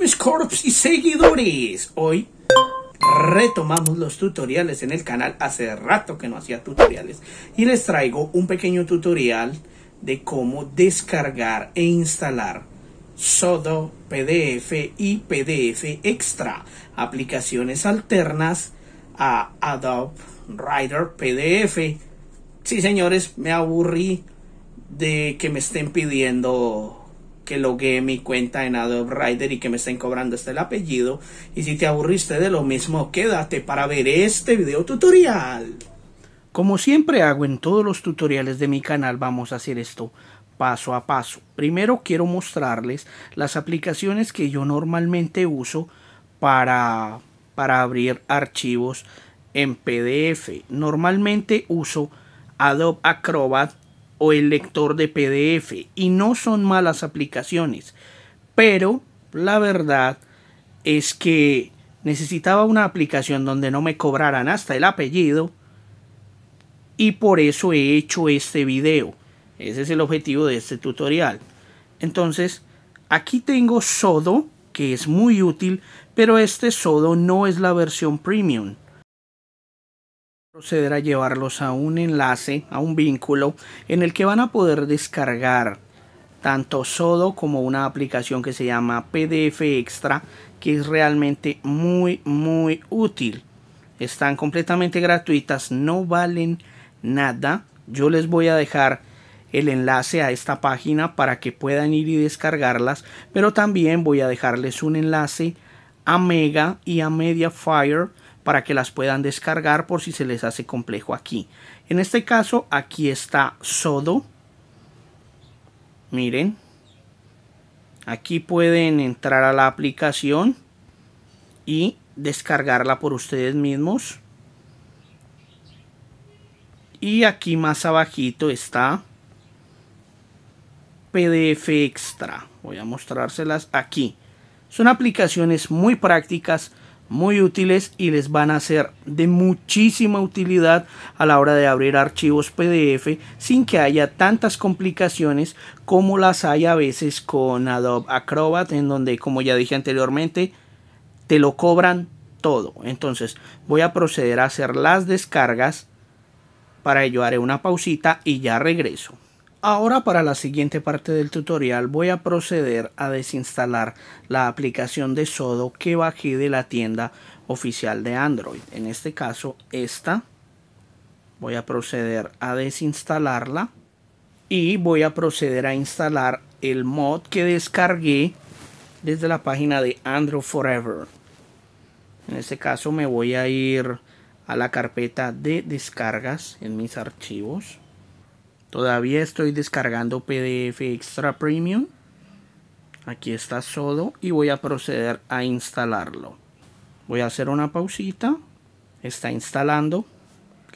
mis corps y seguidores. Hoy retomamos los tutoriales en el canal. Hace rato que no hacía tutoriales. Y les traigo un pequeño tutorial de cómo descargar e instalar Sodo, PDF y PDF Extra. Aplicaciones alternas a Adobe Writer PDF. Sí, señores, me aburrí de que me estén pidiendo que loguee mi cuenta en Adobe Rider y que me estén cobrando este apellido. Y si te aburriste de lo mismo, quédate para ver este video tutorial. Como siempre hago en todos los tutoriales de mi canal, vamos a hacer esto paso a paso. Primero quiero mostrarles las aplicaciones que yo normalmente uso para, para abrir archivos en PDF. Normalmente uso Adobe Acrobat o el lector de PDF y no son malas aplicaciones, pero la verdad es que necesitaba una aplicación donde no me cobraran hasta el apellido y por eso he hecho este video. Ese es el objetivo de este tutorial. Entonces, aquí tengo Sodo, que es muy útil, pero este Sodo no es la versión premium proceder a llevarlos a un enlace, a un vínculo, en el que van a poder descargar tanto Sodo como una aplicación que se llama PDF Extra, que es realmente muy, muy útil. Están completamente gratuitas, no valen nada. Yo les voy a dejar el enlace a esta página para que puedan ir y descargarlas, pero también voy a dejarles un enlace a Mega y a Mediafire para que las puedan descargar por si se les hace complejo aquí. En este caso aquí está Sodo. Miren. Aquí pueden entrar a la aplicación y descargarla por ustedes mismos. Y aquí más abajito está PDF Extra. Voy a mostrárselas aquí. Son aplicaciones muy prácticas muy útiles y les van a ser de muchísima utilidad a la hora de abrir archivos PDF sin que haya tantas complicaciones como las hay a veces con Adobe Acrobat en donde como ya dije anteriormente te lo cobran todo entonces voy a proceder a hacer las descargas para ello haré una pausita y ya regreso Ahora para la siguiente parte del tutorial voy a proceder a desinstalar la aplicación de Sodo que bajé de la tienda oficial de Android. En este caso esta. Voy a proceder a desinstalarla y voy a proceder a instalar el mod que descargué desde la página de Android Forever. En este caso me voy a ir a la carpeta de descargas en mis archivos Todavía estoy descargando PDF Extra Premium. Aquí está Sodo y voy a proceder a instalarlo. Voy a hacer una pausita. Está instalando.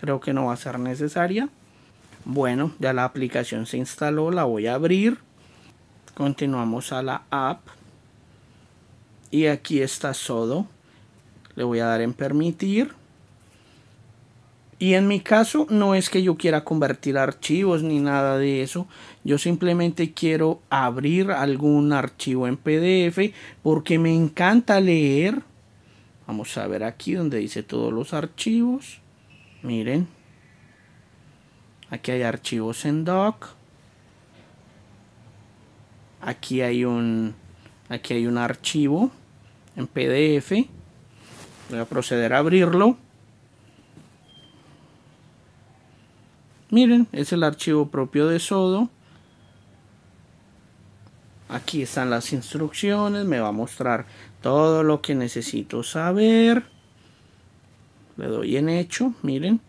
Creo que no va a ser necesaria. Bueno, ya la aplicación se instaló. La voy a abrir. Continuamos a la app. Y aquí está Sodo. Le voy a dar en permitir. Y en mi caso no es que yo quiera convertir archivos ni nada de eso. Yo simplemente quiero abrir algún archivo en PDF porque me encanta leer. Vamos a ver aquí donde dice todos los archivos. Miren. Aquí hay archivos en doc. Aquí hay un aquí hay un archivo en PDF. Voy a proceder a abrirlo. Miren, es el archivo propio de Sodo. Aquí están las instrucciones, me va a mostrar todo lo que necesito saber. Le doy en hecho, miren.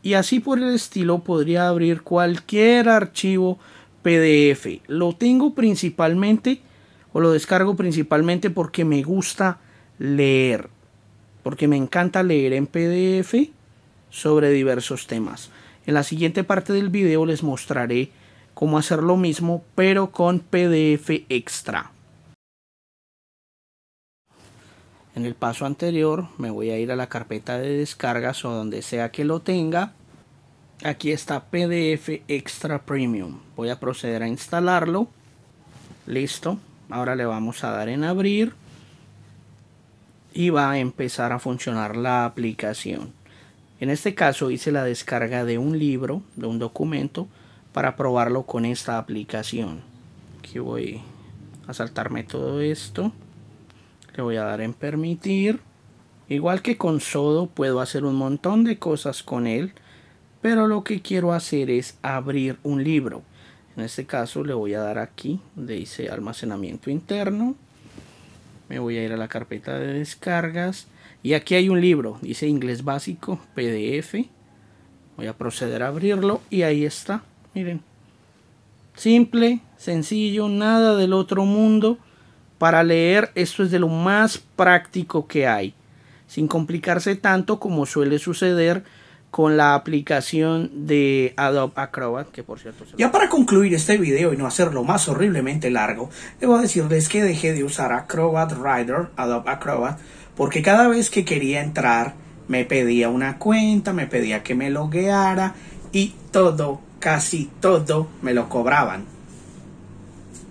Y así por el estilo podría abrir cualquier archivo PDF. Lo tengo principalmente o lo descargo principalmente porque me gusta leer. Porque me encanta leer en PDF sobre diversos temas. En la siguiente parte del video les mostraré cómo hacer lo mismo pero con PDF extra. En el paso anterior me voy a ir a la carpeta de descargas o donde sea que lo tenga. Aquí está PDF Extra Premium. Voy a proceder a instalarlo. Listo. Ahora le vamos a dar en abrir. Y va a empezar a funcionar la aplicación. En este caso hice la descarga de un libro, de un documento, para probarlo con esta aplicación. Aquí voy a saltarme todo esto. Le voy a dar en permitir. Igual que con Sodo puedo hacer un montón de cosas con él, pero lo que quiero hacer es abrir un libro. En este caso le voy a dar aquí, donde dice almacenamiento interno. Me voy a ir a la carpeta de descargas. Y aquí hay un libro, dice inglés básico, PDF. Voy a proceder a abrirlo y ahí está. Miren. Simple, sencillo, nada del otro mundo. Para leer esto es de lo más práctico que hay. Sin complicarse tanto como suele suceder con la aplicación de Adobe Acrobat, que por cierto... Ya para concluir este video y no hacerlo más horriblemente largo, debo decirles que dejé de usar Acrobat Rider, Adobe Acrobat, porque cada vez que quería entrar me pedía una cuenta, me pedía que me logueara y todo, casi todo, me lo cobraban.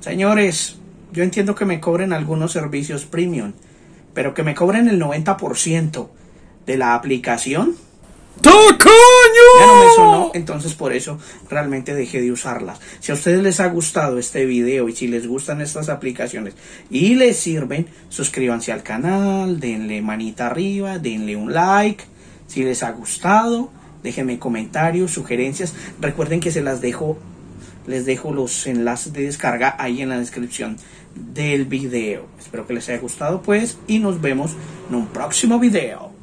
Señores, yo entiendo que me cobren algunos servicios premium, pero que me cobren el 90% de la aplicación ya no me sonó, entonces por eso realmente dejé de usarlas. Si a ustedes les ha gustado este video y si les gustan estas aplicaciones y les sirven, suscríbanse al canal, denle manita arriba, denle un like. Si les ha gustado, déjenme comentarios, sugerencias. Recuerden que se las dejo, les dejo los enlaces de descarga ahí en la descripción del video. Espero que les haya gustado pues y nos vemos en un próximo video.